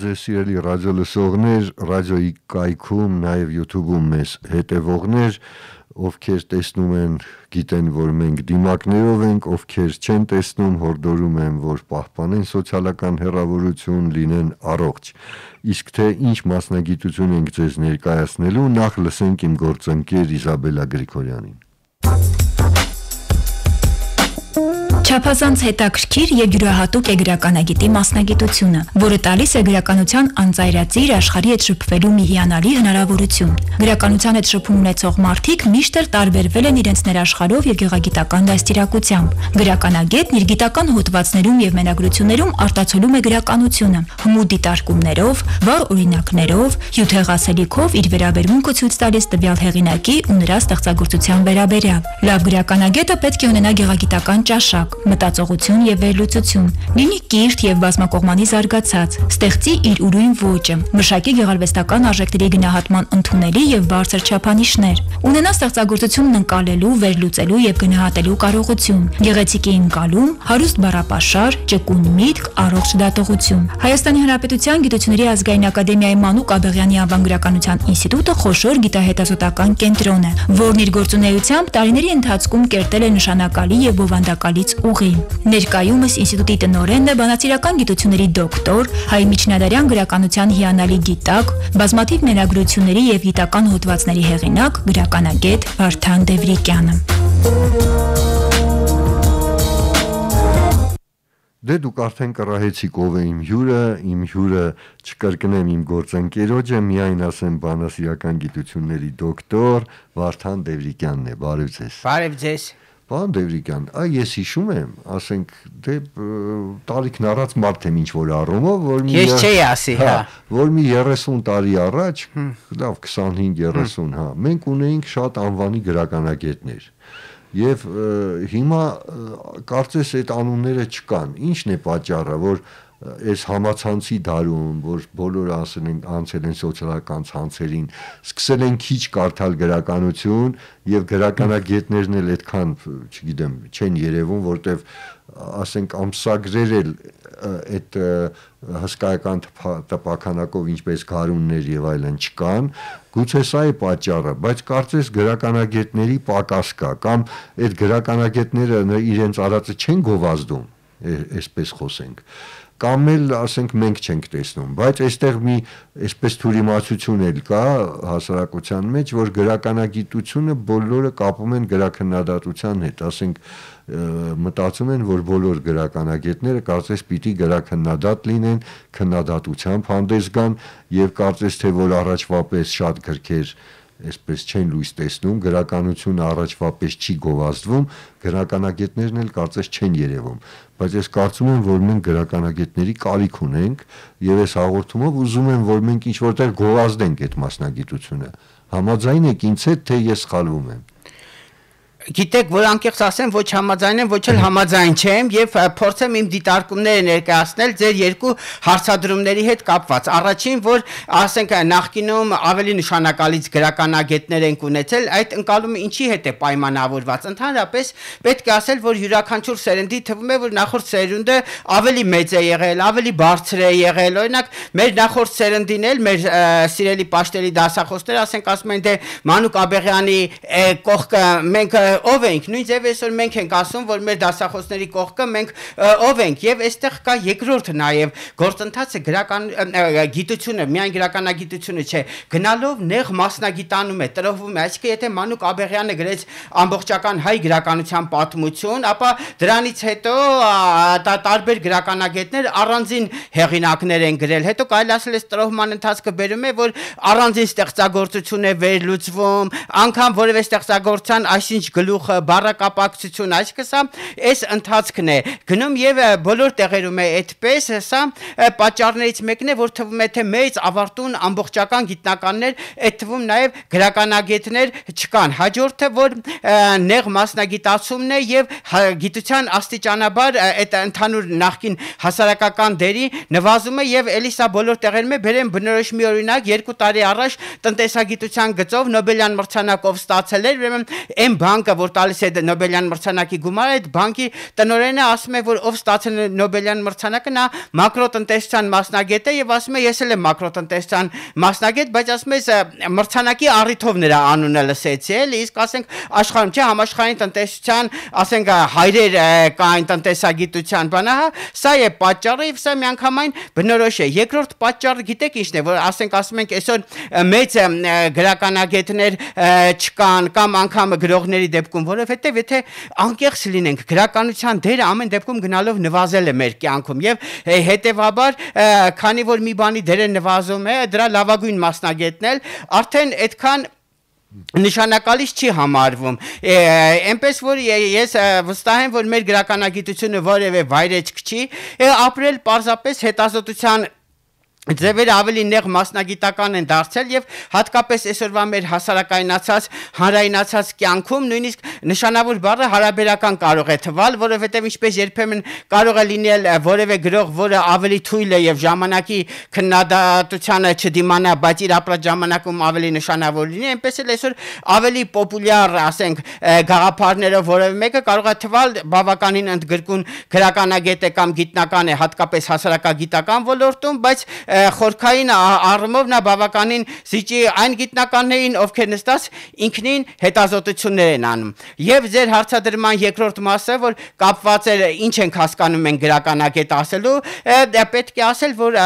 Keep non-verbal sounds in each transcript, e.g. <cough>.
ձեր սիրելի ռադիոլսողներ, ռադիոյի կայքում, նաև YouTube-ում մեզ հետևողներ, ովքեր տեսնում են, գիտեն, որ մենք դիմակներով ենք, ովքեր չեն տեսնում, հորդորում են, որ պահպանեն սոցիալական հեռավորություն, լինեն առողջ։ Իսկ թե ինչ մասնագիտություն ենք ձեզ ներկայացնելու, նախ լսենք իմ գործընկեր Իզաբելա Գրիգորյանին։ Չափազանց հետաքրքիր եւ յուրահատուկ է գրականագիտի մասնագիտությունը, որը տալիս է գրականության անծայրածիր աշխարհի հետ շփվելու մի հիանալի հնարավորություն։ Գրականության հետ շփում ունեցող մարդիկ միշտ էլ տարբերվել են իրենց ներաշխարհով եւ գեղագիտական դաստիարակությամբ։ Գրականագետն իր գիտական հոդվածներում եւ մենագրություններում արտացոլում է գրականությունը, հմուտ դիտարկումներով, վառ օրինակներով, յութեղասելիքով իր վերաբերմունքը ցույց տալիս տվյալ հեղինակի ու նրա ստեղծագործության վերաբերյալ։ Լավ գրականագետը պետք է ունենա գեղագիտական ճաշակ ուսանք, մտածողություն եւ վերլուծություն, լինի կիրթ եւ բազմակողմանի զարգացած, ստեղծի իր ուրույն ոճը, մշակի գեղարվեստական արժեքների գնահատման ընդունելի եւ բարձր չափանիշներ, ունենա ստեղծագործությունն ընկալելու, վերլուծելու եւ գնահատելու կարողություն, գեղեցիկի ընկալում, հարուստ բառապաշար, ճկուն միտք, առողջ դատողություն։ Հայաստանի Հանրապետության Գիտությունների ազգային ակադեմիայի Մանուկ Աբեղյանի անվանագրականության ինստիտուտը խոշոր գիտահետազոտական կենտրոն է, որն իր գործունեությամբ տարիների ընթացքում կերտել է նշանակալի եւ բովանդակալից ուղի։ Ներկայումս ինստիտուտի տնօրենն է բանասիրական գիտությունների դոկտոր Հայ Միջնադարյան գրականության հիանալի գիտակ, բազմաթիվ ներագրությունների եւ գիտական հոդվածների հեղինակ գրականագետ Վարդան Դևրիկյանը։ Դե դուք արդեն կռահեցիք ով է իմ հյուրը, իմ հյուրը չկրկնեմ իմ գործընկերոջը, միայն ասեմ բանասիրական գիտությունների դոկտոր Վարդան Դևրիկյանն է։ Բարև ձեզ։ Բարև ձեզ։ Պարոն Դևրիկյան, այ ես հիշում եմ, ասենք, դե տարիքն առած մարդ եմ ինչ որ առումով, որ մի Ես հա- չէի ասի, հա, հա որ մի 30 տարի առաջ, լավ, 25-30, հա, մենք ունեինք շատ անվանի գրականագետներ։ Եվ հիմա կարծես այդ անունները չկան։ Ինչն է պատճառը, որ այս համացանցի դարում, որ բոլորը ասել են անցել են սոցիալական ցանցերին, սկսել են քիչ կարդալ գրականություն եւ գրականագետներն էլ այդքան, չգիտեմ, չեն երևում, որտեվ ասենք ամսագրեր էլ այդ հսկայական տպականակով ինչպես գարուններ եւ այլն չկան, գուցե սա է պատճառը, բայց կարծես գրականագետների պակաս կա կամ այդ գրականագետները իրենց արածը չեն գովազդում, այսպես խոսենք։ Ա, կամ էլ ասենք մենք չենք տեսնում, բայց այստեղ մի այսպես թուրիմացություն էլ կա հասարակության մեջ, որ գրականագիտությունը բոլորը կապում են գրականադատության հետ, ասենք մտածում են, որ բոլոր գրականագետները կարծես պիտի գրականադատ լինեն, քննադատությամբ հանդես գան եւ կարծես թե որ առաջվա պես շատ գրքեր այսպես չեն լույս տեսնում, գրականությունը առաջվա պես չի գովազդվում, գրականագետներն էլ կարծես չեն երևում բայց ես կարծում եմ, որ մենք գրականագետների կարիք ունենք եւ ես հաղորդումով ուզում եմ, որ մենք ինչ որտեղ գովազդենք այդ մասնագիտությունը։ Համաձայն եք ինձ հետ, թե ես սխալվում եմ գիտեք, որ անկեղծ ասեմ, ոչ համաձայն եմ, ոչ էլ համաձայն չեմ եւ փորձեմ իմ դիտարկումները ներկայացնել ձեր երկու հարցադրումների հետ կապված։ Առաջին, որ ասենք նախկինում ավելի նշանակալից գրականագետներ ենք ունեցել, այդ ընկալումը ինչի հետ է պայմանավորված։ Ընդհանրապես պետք է ասել, որ յուրաքանչյուր սերնդի թվում է, որ նախորդ սերունդը ավելի մեծ է եղել, ավելի բարձր է եղել։ Օրինակ, մեր նախորդ սերնդին էլ մեր սիրելի աշտերի դասախոսները ասենք ասում են, դե Մանուկ Աբեղյանի կողքը մենք ով ենք նույնիսկ այսօր մենք ենք ասում որ մեր դասախոսների կողքը մենք ով ենք եւ այստեղ կա երկրորդը նաեւ գործընթացը գրական գիտությունը միայն գրականագիտությունը չէ գնալով նեղ մասնագիտանում է տրովում է այսինքն եթե մանուկ աբեղյանը գրեց ամբողջական հայ գրականության պատմություն ապա դրանից հետո տարբեր գրականագետներ առանձին հեղինակներ են գրել հետո կարելի ասել է տրոհման ընթացքը բերում է որ առանձին ստեղծագործություն է վերլուծվում անգամ որևէ ստեղծագործան այսինչ գլուխը բարակապակցություն, այսինքն սա այս ընթացքն է գնում եւ բոլոր տեղերում է այդպես, սա պատճառներից մեկն է, որ թվում է թե մեծ ավարտուն ամբողջական գիտնականներ, այդ թվում նաեւ գրականագետներ չկան։ Հաջորդը որ նեղ մասնագիտացումն է եւ գիտության աստիճանաբար այդ ընդհանուր նախքին հասարակական դերի նվազում է եւ Էլիսա բոլոր տեղերում է բերեմ բնորոշ մի օրինակ 2 տարի առաջ տնտեսագիտության գծով Նոբելյան մրցանակով ստացել էր, ուրեմն այն բանկը բանկը, որ տալիս է Նոբելյան մրցանակի գումարը, այդ բանկի տնորենը ասում է, որ ով ստացել է Նոբելյան մրցանակը, նա մակրոտնտեսության մասնագետ է եւ ասում է, ես էլ եմ մակրոտնտեսության մասնագետ, բայց ասում է մրցանակի առիթով նրա անունը լսեցի, էլի, իսկ ասենք աշխարհում չէ համաշխարհային տնտեսության, ասենք հայրեր կային տնտեսագիտության բանը, սա է պատճառը եւ սա միանգամայն բնորոշ է։ Երկրորդ պատճառը գիտեք ինչն է, որ ասենք ասում ենք այսօր մեծ գրականագետներ չկան կամ անգամ գրողների դեպքում դեպքում, որովհետև եթե անկեղծ լինենք, քաղաքանության դերը ամեն դեպքում գնալով նվազել է մեր կյանքում եւ հետեւաբար քանի որ մի բանի դերը նվազում է, դրա լավագույն մասնագետն էլ արդեն այդքան նշանակալից չի համարվում։ Էնպես որ ես վստահ եմ, որ մեր գրականագիտությունը որևէ վայրեջք չի, ապրել պարզապես հետազոտության ձևեր ավելի նեղ մասնագիտական են դարձել եւ հատկապես այսօրվա մեր հասարակայնացած հանրայնացած կյանքում նույնիսկ նշանավոր բառը հարաբերական կարող է թվալ, որովհետեւ ինչպես երբեմն կարող է լինել որևէ գրող, որը ավելի թույլ է եւ ժամանակի քննադատությանը չդիմանա, բայց իր ապրած ժամանակում ավելի նշանավոր լինի, այնպես էլ այսօր ավելի պոպուլյար, ասենք, գաղափարներով որևէ մեկը կարող է թվալ բավականին ընդգրկուն գրականագետ է կամ գիտնական է, հատկապես հասարակագիտական ոլորտում, բայց խորքային առումով նա բավականին զիջի այն գիտնականներին, ովքեր նստած ինքնին հետազոտություններ են անում։ Եվ ձեր հարցադրման երկրորդ մասը, որ կապված էր ինչ ենք հասկանում են գրականագետ ասելու, դա պետք է ասել, որ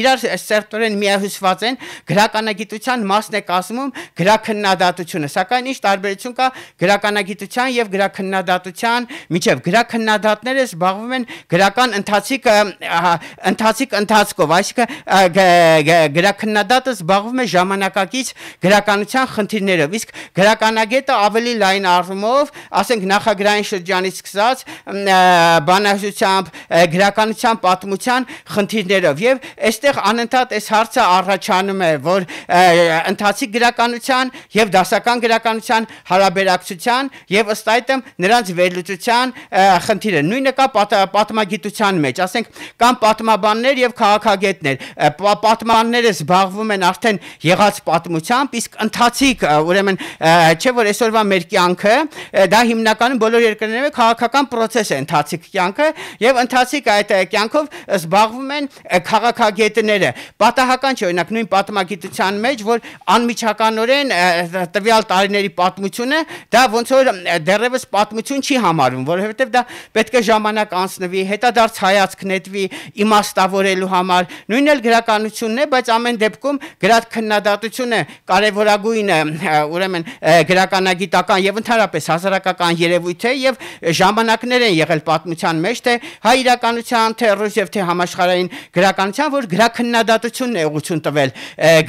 իրար սերտորեն միահուսված են գրականագիտության մասն է կազմում գրաքննադատությունը, սակայն ինչ տարբերություն կա գրականագիտության եւ գրաքննադատության միջև գրաքննադատները զբաղվում են գրական ընթացիկ ընթացիկ ընթացքով, այսինքն գրակնադատը զբաղվում է ժամանակակից գրականության խնդիրներով, իսկ գրականագետը ավելի լայն առումով, ասենք նախագրային շրջանից սկսած բանահյուսությամբ գրականության պատմության խնդիրներով եւ այստեղ անընդհատ այս հարցը առաջանում է, որ ընթացիկ գրականության եւ դասական գրականության հարաբերակցության եւ ըստ այդմ նրանց վերլուծության խնդիրը նույնը կա պատ, պատմագիտության մեջ, ասենք կան պատմաբաններ եւ քաղաքագետներ, պատմանները զբաղվում են արդեն եղած պատմությամբ, իսկ ընթացիկ, ուրեմն, չէ որ այսօրվա մեր կյանքը, դա հիմնականում բոլոր երկրներում է քաղաքական process է ընթացիկ կյանքը եւ ընթացիկ այդ կյանքով զբաղվում են քաղաքագետները։ Պատահական չէ, օրինակ նույն պատմագիտության մեջ, որ անմիջականորեն տվյալ տարիների պատմությունը դա ոնց որ դեռևս պատմություն չի համարվում, որովհետեւ դա պետք է ժամանակ անցնվի, հետադարձ հայացք նետվի իմաստավորելու համար։ Նույնը Այն էլ գրականությունն է, բայց ամեն դեպքում գրաքննադատությունը կարևորագույնը, ուրեմն գրականագիտական եւ ընդհանրապես հասարակական երևույթ է եւ ժամանակներ են եղել պատմության մեջ թե հայ իրականության, թե ռուս եւ թե համաշխարհային գրականության, որ գրաքննադատությունն է ուղղություն տվել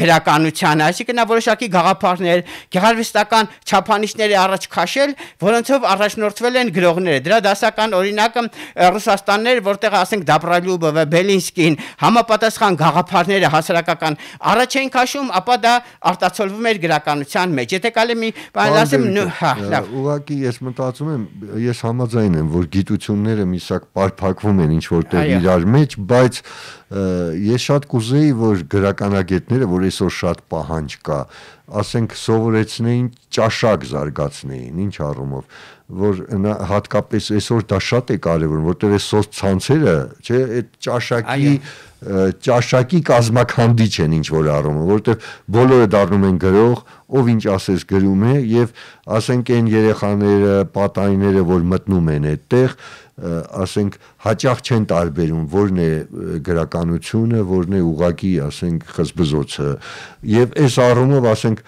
գրականության, այսինքն նա որոշակի գաղափարներ, գեղարվեստական չափանիշների առաջ քաշել, որոնցով առաջնորդվել են գրողները։ Դրա դասական օրինակը Ռուսաստանն էր, որտեղ ասենք Դաբրալյուբովը, Բելինսկին համապատասխան քաղաքական գաղափարները հասարակական առաջ էին քաշում, ապա դա արտացոլվում էր գրականության մեջ։ Եթե կարելի մի բան ասեմ, հա, լավ։ Ուղղակի ես մտածում եմ, ես համաձայն եմ, որ գիտությունները միսակ պարփակվում են ինչ որտեղ իրար մեջ, բայց ես շատ կուզեի, որ գրականագետները, որ այսօր շատ պահանջ կա, ասենք սովորեցնեին ճաշակ զարգացնեին, ինչ առումով որ նա հատկապես այսօր դա շատ է կարևոր, որտեղ է սոցցանցերը, չէ, այդ ճաշակի ճաշակի կազմականդիչ են ինչ որ առումը, որտեղ բոլորը դառնում են գրող, ով ինչ ասես գրում է եւ ասենք այն երեխաները, պատայները, որ մտնում են այդտեղ, ասենք հաճախ չեն տարբերում որն է գրականությունը, որն է ուղակի, ասենք խզբզոցը։ Եվ այս առումով ասենք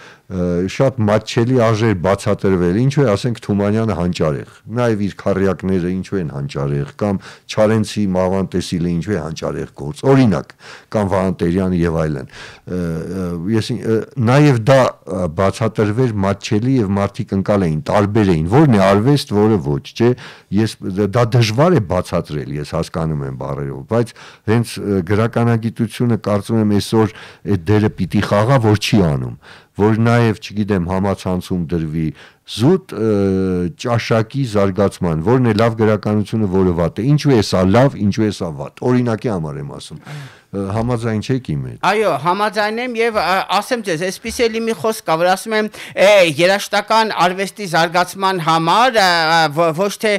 շատ մատչելի արժեր բացատրվել, ինչու է ասենք Թումանյանը հանճարեղ, նաև իր քարյակները ինչու են հանճարեղ, կամ Չարենցի Մավանտեսիլը ինչու է հանճարեղ գործ, օրինակ, կամ Վահանտերյանը եւ այլն։ Ես նաև դա բացատրվեր մատչելի եւ մարդիկ ընկալ էին, տարբեր էին, որն է արվեստ, որը ոչ, չէ։ Ես դա դժվար է բացատրել, ես հասկանում եմ բառերով, բայց հենց գրականագիտությունը կարծում եմ այսօր այդ դերը պիտի խաղա, որ չի անում որ նաև, չգիտեմ, համացանցում դրվի, զուտ ճաշակի զարգացման, որն է լավ գրականությունը, որը վատ է։ Ինչու է սա լավ, ինչու է սա վատ։ Օրինակի համար եմ ասում։ Համաձայն չեք իմ հետ։ Այո, համաձայն եմ եւ ասեմ ձեզ, այսպես էլի մի խոսք կա, որ ասում եմ, երաժշտական արվեստի զարգացման համար ոչ թե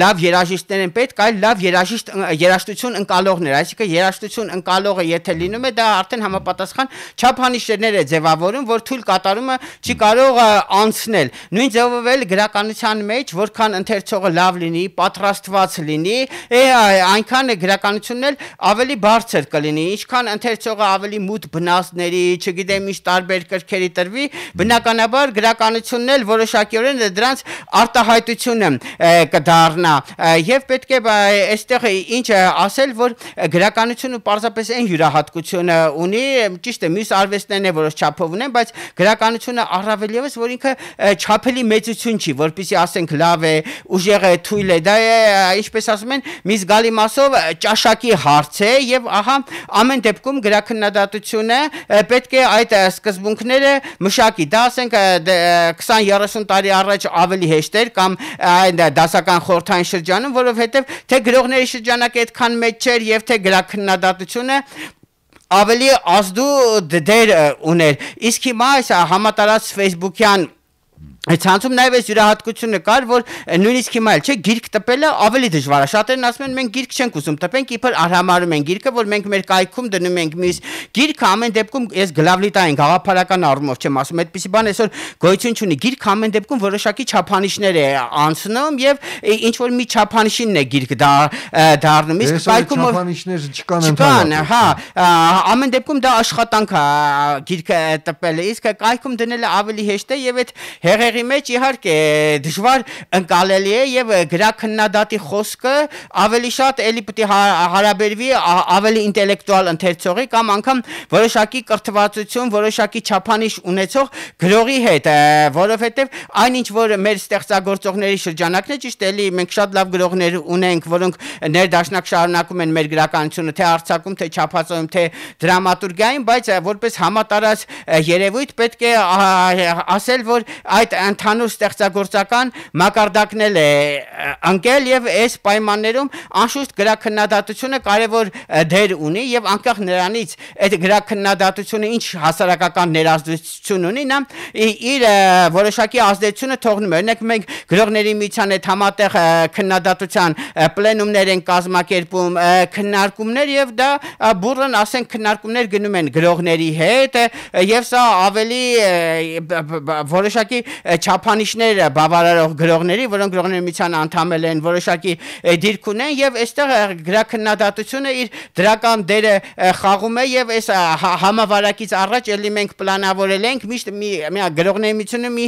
լավ երաժիշտներ են պետք, այլ լավ երաժիշտ երաժշտություն ընկալողներ, այսինքն երաժշտություն ընկալողը եթե լինում է, դա արդեն համապատասխան չափանիշներ է ձևավորում, որ թույլ կատարումը չի կարող անցնել Նույն ձևով էլ գրականության մեջ, որքան ընթերցողը լավ լինի, պատրաստված լինի, է այնքան է գրականությունն էլ ավելի բարձր կլինի։ Ինչքան ընթերցողը ավելի մութ բնածների, չգիտեմ ինչ տարբեր կրքերի տրվի, բնականաբար գրականությունն էլ որոշակիորեն դրանց արտահայտությունը կդառնա։ Եվ պետք է այստեղ ինչ ասել, որ գրականությունը պարզապես այն յուրահատկությունը ունի, ճիշտ է, մյուս արվեստներն է որոշ չափով ունեն, բայց գրականությունը առավելևս, որ ինքը չափ չխափելի մեծություն չի, որpիսի ասենք լավ է, ուժեղ է, թույլ է, դա է, ինչպես ասում են, մի զգալի մասով ճաշակի հարց է եւ ահա ամեն դեպքում գրակննադատությունը պետք է այդ սկզբունքները մշակի։ Դա ասենք 20-30 դե, տարի առաջ ավելի հեշտ էր կամ այն դասական խորթային շրջանում, որովհետեւ թե գրողների շրջանակը այդքան մեծ չէր եւ թե գրակննադատությունը ավելի ազդու դեր ուներ։ Իսկ հիմա այս համատարած Facebook-յան Այդ ցանցում նաև այս յուրահատկությունը կար, որ նույնիսկ հիմա էլ չէ, գիրք տպելը ավելի դժվար է։ Շատերն ասում են մենք գիրք չենք ուզում տպենք, իբր արհամարում են գիրքը, որ մենք մեր կայքում դնում ենք մյուս գիրքը ամեն դեպքում ես գլավլիտա ենք հաղափարական առումով չեմ ասում, այդպիսի բան այսօր գոյություն չունի։ Գիրքը ամեն դեպքում որոշակի չափանիշներ է անցնում եւ ինչ որ մի չափանիշինն է գիրքը դա դառնում իսկ կայքում չափանիշներ չկան ընդհանրապես։ Չկան, հա, ամեն դեպքում դա աշխատանք է գիրքը տպելը, իսկ կայքում դնելը ավելի հեշտ է եւ այդ հեղեղ տեղի մեջ իհարկե դժվար ընկալելի է եւ գրակննադատի խոսքը ավելի շատ էլի պիտի հա-, հարաբերվի ավելի ինտելեկտուալ ընթերցողի կամ անգամ որոշակի կրթվածություն, որոշակի չափանիշ ունեցող գրողի հետ, որովհետեւ այնինչ որ մեր ստեղծագործողների շրջանակն է ճիշտ էլի մենք շատ լավ գրողներ ունենք, որոնք ներդաշնակ շարունակում են մեր գրականությունը թե արցակում, թե չափածոյում, թե դրամատուրգիայում, բայց որպես համատարած երևույթ պետք է ասել, որ այդ ընդհանուր ստեղծագործական մակարդակն էլ է անկել եւ այս պայմաններում անշուշտ գրաքննադատությունը կարեւոր դեր ունի եւ անկախ նրանից այդ գրաքննադատությունը ինչ հասարակական ներազդություն ունի նա իր որոշակի ազդեցությունը թողնում է օրինակ մենք գրողների միության այդ համատեղ քննադատության պլենումներ են կազմակերպում քննարկումներ եւ դա բուրըն ասենք քննարկումներ գնում են գրողների հետ եւ սա ավելի որոշակի չափանիշները բավարարող գրողների, որոնք գրողների միության անդամել են, որոշակի դիրք ունեն եւ այստեղ գրակնադատությունը իր դրական դերը խաղում է եւ այս համավարակից առաջ ելի մենք պլանավորել ենք միշտ մի մի գրողների միությունը մի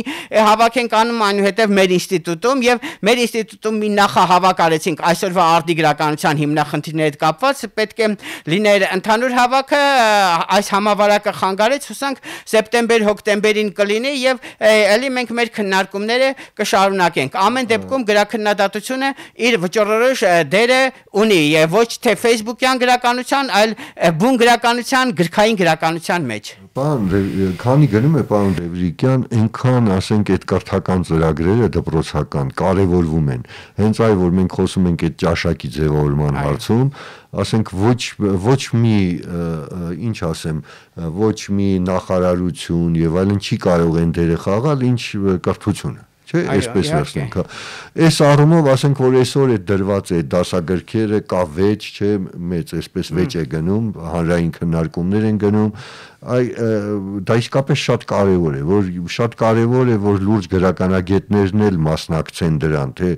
հավաքենք անում այնուհետեւ մեր ինստիտուտում եւ մեր ինստիտուտում մի նախահավաք արեցինք այսօրվա արդի գրականության հիմնախնդիրների հետ կապված պետք է լիներ ընդհանուր հավաքը այս համավարակը խանգարեց հուսանք սեպտեմբեր հոկտեմբերին կլինի եւ ելի մենք մենք մեր քննարկումները կշարունակենք։ Ամեն դեպքում գրաքննադատությունը իր վճռորոշ դերը ունի եւ ոչ թե Facebook-յան գրականության, այլ բուն գրականության, գրքային գրականության մեջ։ Պարոն, քանի գնում է պարոն Ռևրիկյան, այնքան, ասենք, այդ կրթական ծրագրերը դպրոցական կարևորվում են։ Հենց այ որ մենք խոսում ենք այդ ճաշակի ձևավորման հարցում, ասենք ոչ ոչ մի ինչ ասեմ, ոչ մի նախարարություն եւ այլն չի կարող այն դերը խաղալ, ինչ կրթությունը չէ, այսպես վերցնենք։ հա։ Այս առումով ասենք որ այսօր է դրված այդ դասագրքերը կա վեճ, չէ, մեծ այսպես վեճ է գնում, հանրային քննարկումներ են գնում, այ դա իսկապես շատ կարևոր է որ շատ կարևոր է որ լուրջ գրականագետներն էլ մասնակցեն դրան թե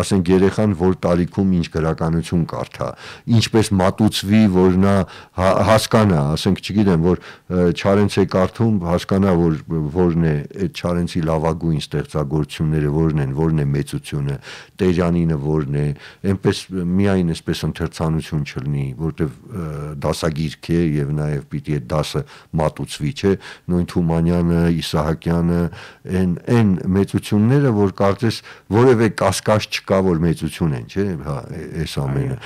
ասենք երեխան որ տարիքում ինչ գրականություն կարդա ինչպես մատուցվի որ նա հա, հասկանա ասենք չգիտեմ որ Չարենց է կարդում հասկանա որ որն է այդ Չարենցի լավագույն ստեղծագործ հատկությունները որն են, որն է մեծությունը, տերանինը որն է, այնպես միայն այսպես ընթերցանություն չլինի, որտեվ դասագիրք է եւ նաեւ պիտի այդ դասը մատուցվի, չէ՞, նույն Թումանյանը, Իսահակյանը, այն այն մեծությունները, որ կարծես որևէ կասկած չկա, որ մեծություն են, չէ՞, հա, այս ամենը։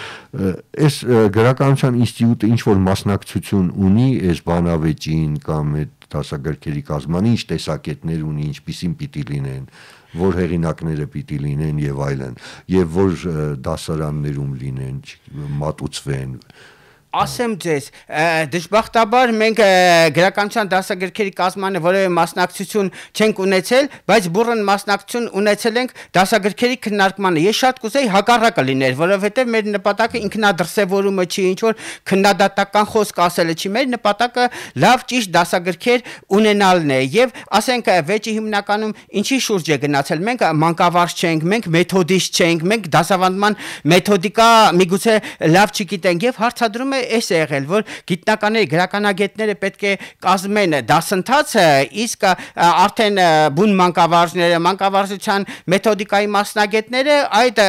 Այս գրականության ինստիտուտը ինչ որ մասնակցություն ունի այս բանավեճին կամ այդ դասագրքերի կազմանի ինչ տեսակետներ ունի, ինչպիսին պիտի լինեն։ Ա, որ հեղինակները պիտի լինեն եւ այլն, եւ որ դասարաններում լինեն, մատուցվեն, Ասեմ ձեզ, դժբախտաբար մենք գրականության դասագրքերի կազմանը որևէ մասնակցություն չենք ունեցել, բայց բուրըն մասնակցություն ունեցել ենք դասագրքերի քննարկմանը։ Ես շատ կուզեի հակառակը լիներ, որովհետև մեր նպատակը ինքնադրսևորումը չի, ինչ որ քննադատական խոսք ասելը չի, մեր նպատակը լավ ճիշտ դասագրքեր ունենալն է։ Եվ ասենք վեճի հիմնականում ինչի շուրջ է գնացել։ Մենք մանկավարժ չենք, մենք մեթոդիստ չենք, մենք դասավանդման մեթոդիկա միգուցե լավ չգիտենք եւ հարցադրում է էս է եղել, որ գիտնականները, գրականագետները պետք է կազմեն դասընթացը, իսկ արդեն բուն մանկավարժները, մանկավարժության մեթոդիկայի մասնագետները այդ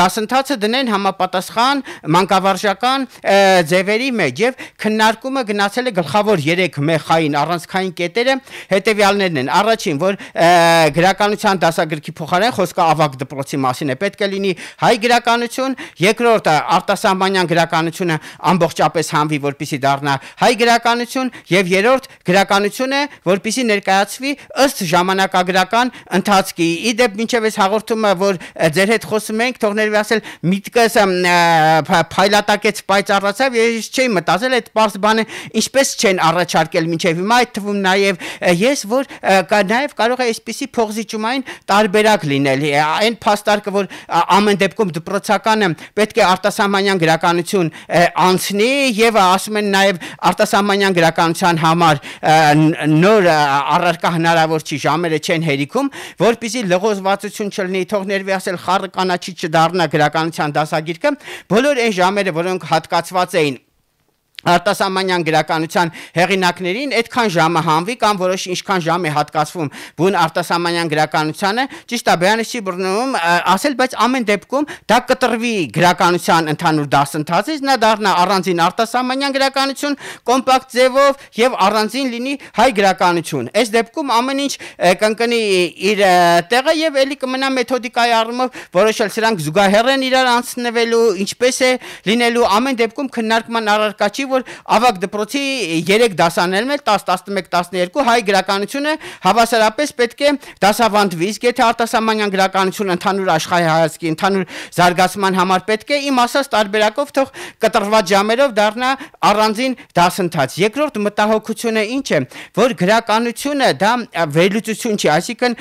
դասընթացը դնեն համապատասխան մանկավարժական ձևերի մեջ եւ քննարկումը գնացել է գլխավոր 3 մեխային առանցքային կետերը հետեւյալներն են առաջին որ գրականության դասագրքի փոխարեն խոսքը ավագ դպրոցի մասին է պետք է լինի հայ գրականություն երկրորդը արտասահմանյան գրականությունը ամբողջապես համվի, որպիսի դառնա հայ գրականություն եւ երրորդ գրականություն է, որպիսի ներկայացվի ըստ ժամանակագրական ընթացքի։ Իդեպ մինչեւ այս հաղորդումը, որ ձեր հետ խոսում ենք, թողներվի ասել միտքս փայլատակեց պայծառացավ եւ ես չէի մտածել այդ པարզ բանը ինչպես չեն առաջարկել մինչեւ հիմա այդ թվում նաեւ ես որ նաեւ կարող է այսպիսի փողզիջումային տարբերակ լինել այն փաստարկը որ ամեն դեպքում դպրոցականը պետք է արտասահմանյան գրականություն անցնի եւ ասում են նաեւ արտասահմանյան քաղաքացիական համար նոր առարկա հնարավոր չի ժամերը չեն հերիքում, որբիզի լղոզվածություն չլինի, թող ներվի ասել խառը կանաչի չդառնա քաղաքացիական դասագիրքը, բոլոր այն ժամերը, որոնք հատկացված էին Արտասամանյան գրականության հեղինակներին այդքան ժամը հանվի կամ որոշ ինչքան ժամ է հատկացվում բուն արտասամանյան գրականությանը ճիշտ է բյանից չի բռնվում ասել բայց ամեն դեպքում դա կտրվի գրականության ընդհանուր դասընթացից նա դառնա առանձին արտասամանյան գրականություն կոմպակտ ձևով եւ առանձին լինի հայ գրականություն այս դեպքում ամեն ինչ կընկնի իր տեղը եւ ելի կմնա մեթոդիկայի առումով որոշել սրանք զուգահեռ են իրար անցնվելու ինչպես է լինելու ամեն դեպքում քննարկման առարկա չի որ ավակ դպրոցի 3 դասաներն էլ 10, 11, 12 հայ գրականությունը հավասարապես պետք է դասավանդվի, իսկ եթե արտասահմանյան գրականությունը ընդհանուր աշխարհի հայացքի, ընդհանուր զարգացման համար պետք է իմ ասած տարբերակով թող կտրված ժամերով դառնա առանձին դասընթաց։ Երկրորդ մտահոգությունը ինչ է, որ գրականությունը դա վերլուծություն չի, այսինքն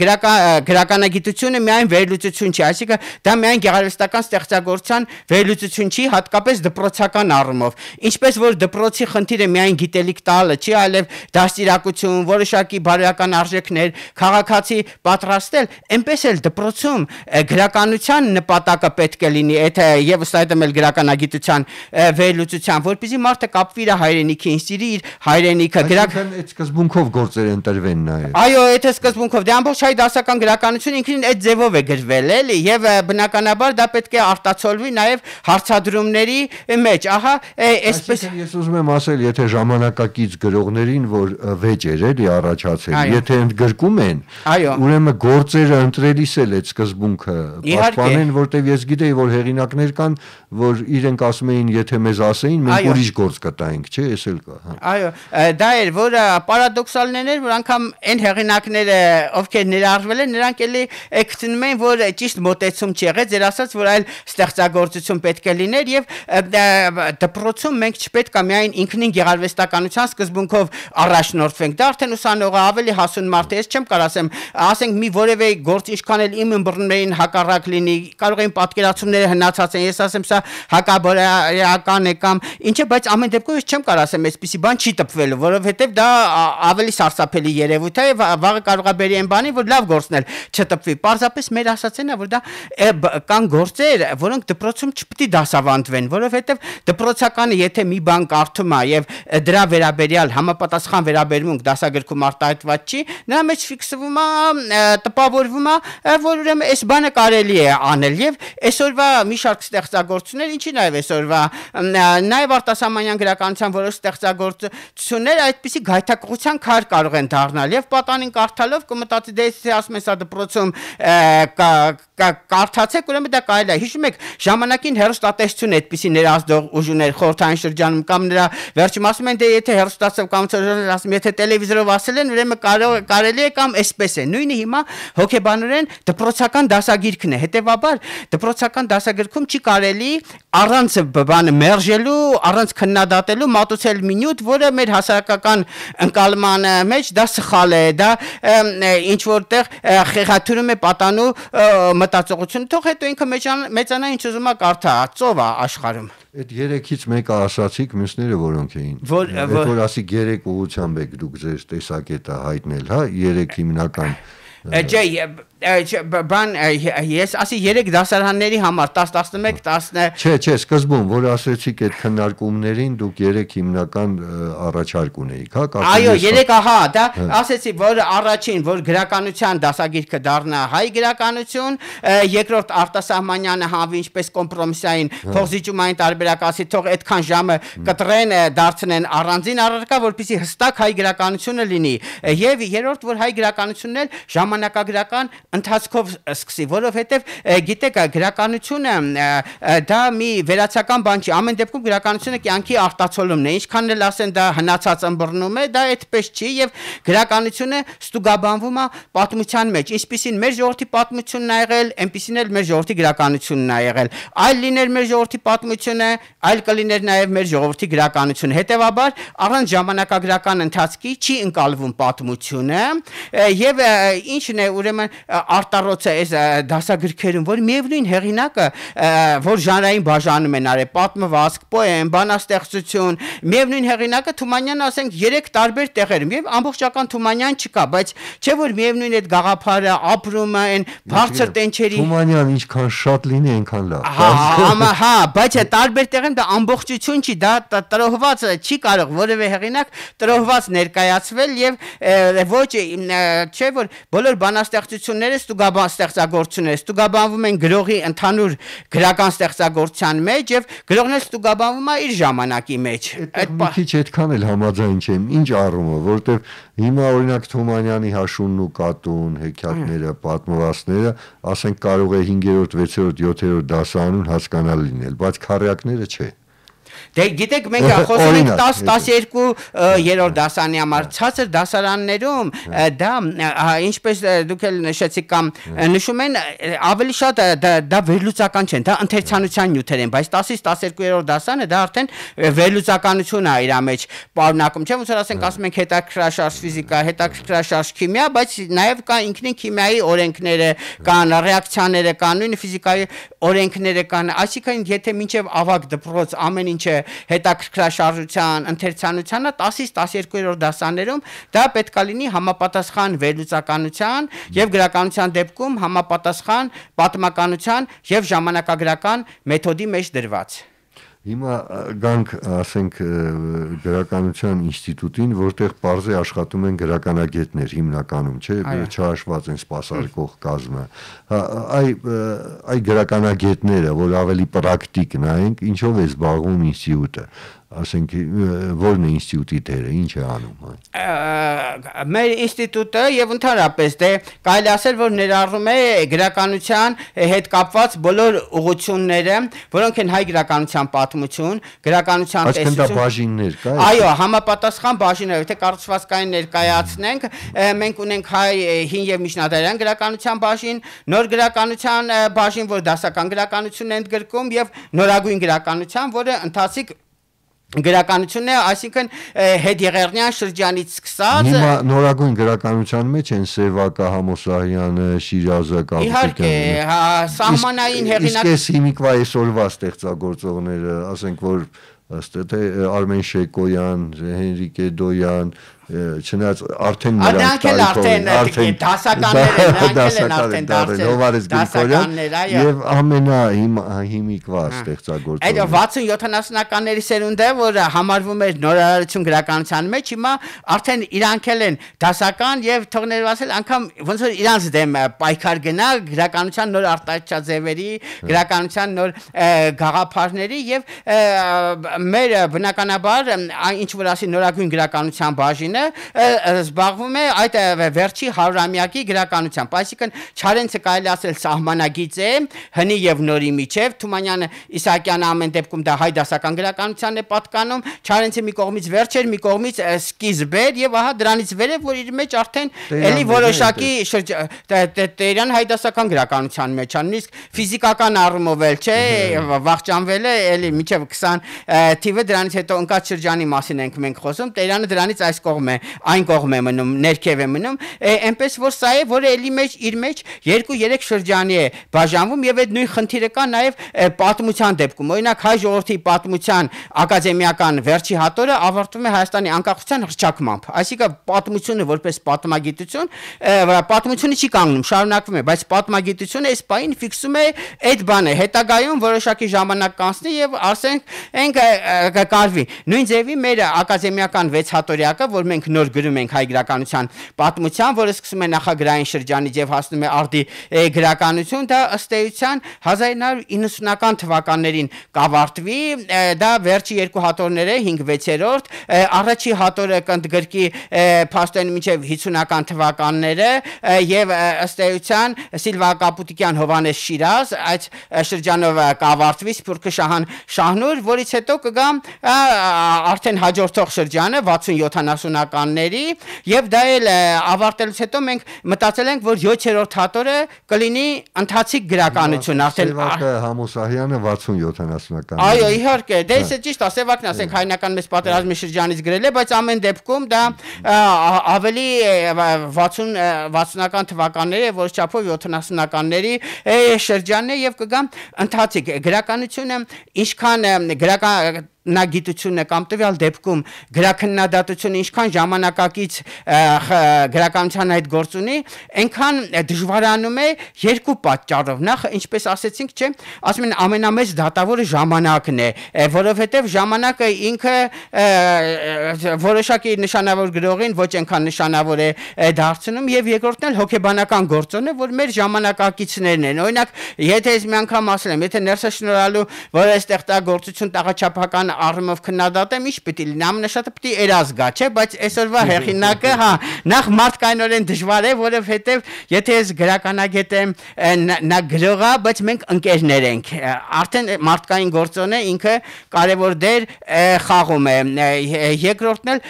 գրակա գրականագիտությունը միայն վերլուծություն չի, այսինքն դա միայն գեղարվեստական ստեղծագործության վերլուծություն չի, հատկապես դպրոցական առումով ձևով, ինչպես որ դպրոցի խնդիրը միայն գիտելիք տալը չի, այլև դաստիարակություն, որոշակի բարոյական արժեքներ, քաղաքացի պատրաստել, այնպես էլ դպրոցում գրականության նպատակը պետք է լինի, եթե եւս այդ էլ գրականագիտության վերլուծության, որբիզի մարդը կապվի իր հայրենիքին, սիրի իր հայրենիքը, գրակ այդ սկզբունքով գործեր ընտրվեն նաեւ։ Այո, այդ սկզբունքով, դե ամբողջ հայ դասական գրականությունը ինքնին այդ ձևով է գրվել, էլի, եւ բնականաբար դա պետք է արտացոլվի նաեւ հարցադրումների մեջ։ Ահա այսպես ես ուզում եմ ասել, եթե ժամանակակից գրողներին, որ վեճեր էլի առաջացել, եթե ընդգրկում են, ուրեմն գործերը ընտրելիս էլ այդ սկզբունքը պաշտպանեն, որտեվ ես գիտեի, որ հեղինակներ կան, որ իրենք ասում էին, եթե մեզ ասեին, մենք ուրիշ գործ կտայինք, չէ՞, էս էլ կա, հա։ Այո, դա էր, որը պարադոքսալներն էր, որ անգամ այն հեղինակները, ովքեր ներառվել են, նրանք էլի գտնում են, որ ճիշտ մտածում չի եղել, ձեր ասած, որ այլ ստեղծագործություն պետք է լիներ եւ դպրոց միջոցում մենք չպետք է միայն ինքնին գեղարվեստականության սկզբունքով առաջնորդվենք։ Դա արդեն ուսանողը ավելի հասուն մարդ է, ես չեմ կարող ասեմ, ասենք մի որևէ գործ ինչքան էլ իմ ըմբռններին հակառակ լինի, կարող են պատկերացումները հնացած են, ես ասեմ սա հակաբարական է կամ ինչը, բայց ամեն դեպքում ես չեմ կարող ասեմ, այսպիսի բան չի տպվելու, որովհետև դա ավելի սարսափելի երևույթ է, վաղը կարող է բերի այն բանի, որ լավ գործնել չտպվի։ Պարզապես մեր ասացենն է, որ դա կան գործեր, որոնք դպրոցում չպետք է դասավանդվեն, որովհետև դպրոցական Երևանը եթե մի բան կարդում է եւ դրա վերաբերյալ համապատասխան վերաբերմունք դասագրքում արտահայտված չի, նրա մեջ ֆիքսվում է տպավորվում է, որ ուրեմն այս բանը կարելի է անել եւ այսօրվա մի շարք ստեղծագործություններ, ինչի նաեւ այսօրվա նաեւ արտասահմանյան գրականության որոշ ստեղծագործություններ այդպիսի գայթակղության քար կարող են դառնալ եւ պատանին կարդալով կմտածի դե ասում ես դպրոցում կարդացեք, ուրեմն դա կարելի է։ Հիշում եք ժամանակին հերոստատեսություն այդպիսի ներազդող ուժ ուներ խորհրդային շրջանում կամ նրա վերջում ասում են դե եթե հերոստացով կամ ցերոն ասում եթե տելևիզորով ասել են ուրեմն կարող կարելի է կամ այսպես է նույնը հիմա հոգեբանորեն դպրոցական դասագիրքն է հետեւաբար դպրոցական դասագրքում չի կարելի առանց բանը մերժելու առանց քննադատելու մատուցել մինյուտ որը մեր հասարակական ընկալման մեջ դա սխալ է դա ինչ որտեղ խեղաթյուրում է պատանու մտածողությունը թող հետո ինքը մեծանա ինչ ուզում է կարթա ծովա աշխարհում Այդ 3-ից մեկը ասացիք, մյուսները որոնք էին։ Որ որ ասիք 3 ուղությամբ եք դուք ձեր տեսակետը հայտնել, հա, 3 հիմնական։ Այդ բան ես ասի 3 դասարանների համար 10 11 10 Չէ, չէ, սկզբում որ ասեցիք այդ քննարկումներին դուք 3 հիմնական առաջարկ ունեիք, հա? Այո, 3 ահա, դա հա։ ասեցի որ առաջին որ քաղաքանության դասագիրքը դառնա հայ քաղաքանություն, երկրորդ արտասահմանյանը հանվի ինչպես կոմպրոմիսային հա։ փոխզիջումային տարբերակացի թող այդքան ժամը կտրեն դարձնեն առանձին առարկա, որպեսզի հստակ հայ քաղաքանությունը լինի։ Եվ երրորդ որ հայ քաղաքանությունն էլ ժամանակագրական ընթացքով սկսի, որովհետև գիտեք, գրականությունը դա մի վերացական բան չի, ամեն դեպքում գրականությունը կյանքի արտացոլումն է։ Ինչքան էլ ասեն դա հնացած ըմբռնում է, դա այդպես չի եւ գրականությունը ստուգաբանվում է պատմության մեջ։ Ինչպիսին մեր ժողովրդի պատմությունն ա եղել, այնպիսին էլ մեր ժողովրդի գրականությունն ա եղել։ Այլ լիներ մեր ժողովրդի պատմությունը, այլ կլիներ նաեւ մեր ժողովրդի գրականությունը։ Հետևաբար առանց ժամանակագրական ընթացքի չի ընկալվում պատմությունը եւ ինչն է ուրեմն արտառոց է այս դասագրքերում, որ միևնույն հեղինակը որ ժանրային բաժանում են արել, պատմվածք, պոեմ, բանաստեղծություն, միևնույն հեղինակը Թումանյան ասենք 3 տարբեր տեղերում եւ ամբողջական Թումանյան չկա, բայց չէ որ միևնույն այդ գաղափարը ապրում է այն բարձր տենչերի Թումանյան ինչքան շատ լինի, այնքան լավ։ Հա, հա, բայց է տարբեր տեղերում դա ամբողջություն չի, դա տրոհված չի կարող որևէ հեղինակ տրոհված ներկայացվել եւ ոչ չէ որ բոլոր բանաստեղծությունները ստեղծագործությունները, ստուգաբան ստեղծագործությունները ստուգաբանվում են գրողի ընդհանուր գրական ստեղծագործության մեջ եւ գրողն էլ ստուգաբանվում է իր ժամանակի մեջ։ Այդ մի քիչ այդքան էլ համաձայն չեմ։ Ինչ առումով, որովհետեւ հիմա օրինակ Թումանյանի հաշունն ու կատուն, հեքիաթները, պատմվածքները, ասենք կարող է 5-րդ, 6-րդ, 7-րդ դասանուն հասկանալ լինել, բայց քարյակները չէ։ Ա Դե գիտեք մենք խոսում ենք 10-12 երրորդ դասանի համար ցածր դասարաններում հա։ դա ինչպես դուք էլ նշեցիք կամ հա։ նշում են ավելի շատ դա վերլուծական չեն, դա ընթերցանության նյութեր են, բայց 10-ից 12-րդ դասանը դա արդեն վերլուծականությունն է իր մեջ պարունակում, չէ՞ ոնց որ ասենք հա։ ասում ենք հետաքրաշարժ ֆիզիկա, հետաքրաշարժ քիմիա, բայց նաև կա ինքնին քիմիայի օրենքները, կան ռեակցիաները, կան նույն ֆիզիկայի օրենքները կան, այսինքն եթե մինչև ավակ դպրոց ամեն ինչը հետաքրքրաշարժության ընթերցանությանը 10-ից 12-րդ դասաներում դա պետքա լինի համապատասխան վերլուծականության եւ գրականության դեպքում համապատասխան պատմականության եւ ժամանակագրական մեթոդի մեջ դրված։ Հիմա գանք, ասենք, գրականության ինստիտուտին, որտեղ parze աշխատում են գրականագետներ հիմնականում, չէ, չհաշված են սպասարկող կազմը։ Այ այ գրականագետները, որ ավելի պրակտիկ նայենք, ինչով է զբաղվում ինստիտուտը ասենք որն է ինստիտուտի դերը, ինչ է անում։ Մեր ինստիտուտը եւ ընդհանրապես դե կարելի ասել, որ ներառում է գրականության հետ կապված բոլոր ուղությունները, որոնք են հայ գրականության պատմություն, գրականության տեսություն։ Այսինքն դա բաժիններ կա։ Այո, համապատասխան բաժիններ, եթե կառուցվածքային ներկայացնենք, մենք ունենք հայ հին եւ միջնադարյան գրականության բաժին, նոր գրականության բաժին, որ դասական գրականությունն է ընդգրկում եւ նորագույն գրականության, որը ընթացիկ գրականությունն է, այսինքն հետեղերնյան շրջանից սկսած Հիմա նորագույն գրականության մեջ են Սևակա Համոսարյանը, Շիրազը կամ Իհարկե, հա, սահմանային հեղինակ Իսկ այս հիմիկվա այսօրվա ստեղծագործողները, ասենք որ ըստ թե Արմեն Շեկոյան, Հենրիկ Էդոյան, չնայած արդեն նրանք արդեն արդեն դասականներ են, <laughs> նրանք են արդեն դարձել։ Հովարես Գրիգորյան եւ ամենա հիմիկ վար հա։ ստեղծագործողը։ Այդ 60-70-ականների սերունդը, որ համարվում էր նորարարություն գրականության մեջ, հիմա արդեն իրանք էլ են դասական եւ թողներով ասել անգամ ոնց որ իրանց դեմ պայքար գնա գրականության նոր արտահայտչաձևերի, հա։ գրականության նոր գաղափարների եւ մեր բնականաբար ինչ որ ասի նորագույն գրականության բաժին Շուշանը զբաղվում է այդ վերջի 100-ամյակի գրականությամբ, այսինքն Չարենցը կարելի ասել սահմանագիծ է հնի եւ նորի միջև, Թումանյանը Իսահակյանը ամեն դեպքում դա հայ դասական գրականությանն է պատկանում, Չարենցը մի կողմից վերջ էր, մի կողմից սկիզբ էր եւ ահա դրանից վեր է, որ իր մեջ արդեն էլի որոշակի Տերյան հայ դասական գրականության մեջ է, նույնիսկ ֆիզիկական առումով էլ չէ, վաղճանվել է էլի միջև 20 թիվը դրանից հետո ընկած շրջանի մասին ենք մենք խոսում, Տերյանը դրանից այս կողմ կողմ է, այն կողմ է մնում, ներքև է մնում, այնպես որ սա է, որը ելի մեջ իր մեջ 2-3 շրջանի է բաժանվում եւ այդ նույն խնդիրը կա նաեւ պատմության դեպքում։ Օրինակ հայ ժողովրդի պատմության ակադեմիական վերջի հատորը ավարտվում է Հայաստանի անկախության հռչակմամբ։ Այսինքն պատմությունը որպես պատմագիտություն, պատմությունը չի կանգնում, շարունակվում է, բայց պատմագիտությունը այս պայն ֆիքսում է այդ բանը, հետագայում որոշակի ժամանակ կանցնի եւ ասենք ենք կարվի։ Նույն ձեւի մեր ակադեմիական վեցհատորիակը, որ մենք նոր գրում ենք հայ գրականության պատմության, որը սկսում է նախագրային շրջանից եւ հասնում է արդի գրականություն, դա ըստ էության 1990-ական թվականներին կավարտվի, դա վերջի երկու հատորները 5-6-րդ, առաջի հատորը կընդգրկի փաստային մինչեւ 50-ական թվականները եւ ըստ էության Սիլվա Կապուտիկյան Հովանես Շիրազ այդ շրջանով կավարտվի Սփյուռքի շահան շահնուր, որից հետո կգա արդեն հաջորդող շրջանը 60-70-ական գրականների եւ դա էլ ավարտելուց հետո մենք մտածել ենք որ 7-րդ թատորը կլինի ընթացիկ գրականություն արդեն Համուսահյանը 60-70-ականներին Այո իհարկե դե հա։ էսը ճիշտ է սևակն ասենք հա։ հայնական մեծ պատերազմի հա։ շրջանից գրել է բայց ամեն դեպքում դա ավելի 60 60-ական թվականների որ չափով 70-ականների շրջանն է եւ կգամ ընթացիկ գրականությունը ինչքան գրական գիտությունը կամ տվյալ դեպքում գրակննադատությունը ինչքան ժամանակակից գրականության այդ գործ ունի, այնքան դժվարանում է երկու պատճառով։ Նախ, ինչպես ասեցինք, չէ, ասում են ամենամեծ դատավորը ժամանակն է, որովհետև ժամանակը ինքը որոշակի նշանավոր գրողին ոչ այնքան նշանավոր է դարձնում եւ երկրորդն էլ հոգեբանական գործոնը, որ մեր ժամանակակիցներն են։ Օրինակ, եթե ես մի անգամ ասել եմ, եթե ներսաշնորհալու, որ այստեղ տա գործություն տաղաչափական առումով քննադատեմ, ինչ պիտի լինի, ամենաշատը պիտի երազ գա, չէ՞, բայց այսօրվա հեղինակը, հա, նախ մարդկայնորեն դժվար է, որովհետև եթե ես գրականագետ եմ, նա գրողա, բայց մենք ընկերներ ենք։ Արդեն մարդկային գործոնը ինքը կարևոր դեր խաղում է։ Երկրորդն էլ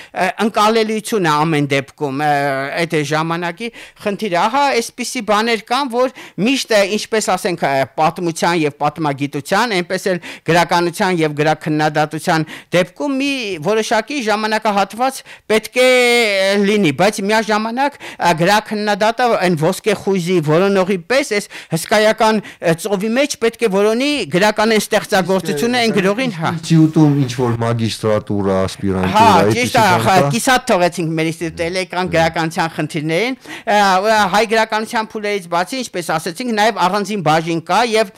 ընկալելիությունը ամեն դեպքում այդ ժամանակի խնդիրը, ահա, այսպիսի բաներ կան, որ միշտ ինչպես ասենք պատմության եւ պատմագիտության, այնպես էլ գրականության եւ գրաքննադատ ազատության դեպքում մի որոշակի ժամանակահատված պետք է լինի, բայց միաժամանակ գրակննադատը այն ոսկե խույզի որոնողի պես այս հսկայական ծովի մեջ պետք է որոնի գրական այն ստեղծագործությունը այն գրողին, հա։ Ինստիտուտում ինչ որ մագիստրատուրա, ասպիրանտուրա, հա, այդ ճիշտ է, հա, կիսատ թողեցինք մեր ինստիտուտը էլեկտրական գրականության խնդիրներին, հայ գրականության փուլերից բացի, ինչպես ասեցինք, նաև առանձին բաժին կա եւ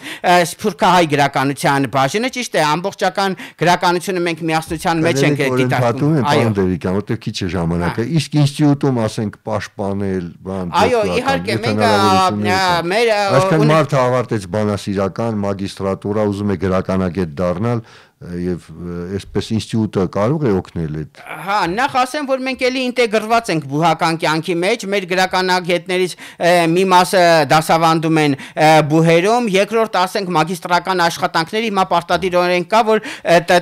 սփյուռքահայ գրականության բաժինը ճիշտ է, ամբողջական գրական իրականությունը մենք միասնության մեջ ենք դիտարկում։ Այո, Դերիկյան, որտեղ քիչ է ժամանակը։ հա։ Իսկ ինստիտուտում ասենք պաշտպանել, բան։ Այո, իհարկե, մենք մեր Այսքան մարդ ավարտեց բանասիրական մագիստրատուրա, ուզում է գրականագետ դառնալ, եւ այսպես ինստիտուտը կարող է օգնել այդ Հա, նախ ասեմ, որ մենք էլի ինտեգրված ենք բուհական կյանքի մեջ, մեր գրականագետներից մի մասը դասավանդում են բուհերում, երկրորդ ասենք մագիստրական աշխատանքները հիմա պարտադիրորեն կա, որ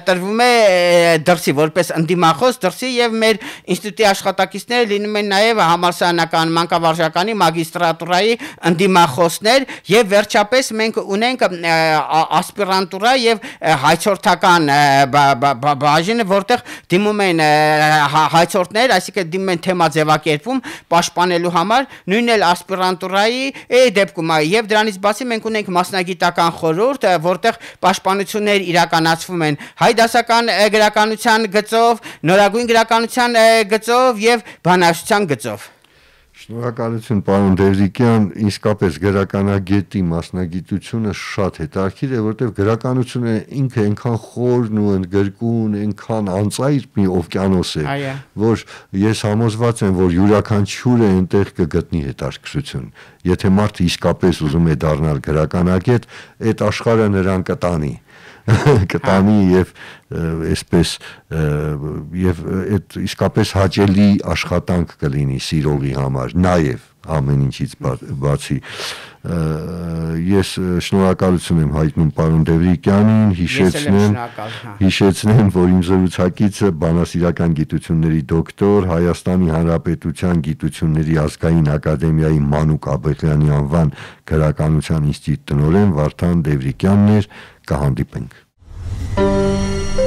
տրվում է դրսի, որպես ընդդիմախոս դրսի եւ մեր ինստիտուտի աշխատակիցները լինում են նաեւ համալսարանական մանկավարժականի մագիստրատուրայի ընդդիմախոսներ եւ վերջապես մենք ունենք ասպիրանտուրա եւ հայցորդական իրական բաժինը, որտեղ դիմում են հա, հայցորդներ, այսինքն դիմում են թեմա ձևակերպում պաշտպանելու համար, նույնն էլ ասպիրանտուրայի է դեպքում է եւ դրանից բացի մենք ունենք մասնագիտական խորհուրդ, որտեղ պաշտպանություններ իրականացվում են հայ դասական գրականության գծով, նորագույն գրականության գծով եւ բանասության գծով Շնորհակալություն, պարոն Դևրիկյան, իսկապես գրականագետի մասնագիտությունը շատ հետաքրքիր է, որովհետև գրականությունը ինքը այնքան խորն ու ընդգրկուն, այնքան անծայր մի օվկիանոս է, որ ես համոզված եմ, որ յուրաքանչյուրը այնտեղ կգտնի հետաքրքրություն։ Եթե մարդը իսկապես ուզում է դառնալ գրականագետ, այդ աշխարհը նրան կտանի կտանի եւ այսպես եւ այդ իսկապես հաճելի աշխատանք կլինի սիրողի համար նաեւ ամեն ինչից բացի ես շնորհակալություն եմ հայտնում պարոն Դևրիկյանին, հիշեցնեմ հա։ հիշեցնեմ, որ իմ զրուցակիցը բանասիրական գիտությունների դոկտոր, Հայաստանի Հանրապետության գիտությունների ազգային ակադեմիայի Մանուկ Աբեթյանի անվան քաղաքանության ինստիտուտ տնօրեն Վարդան Դևրիկյանն էր, կհանդիպենք։ Thank you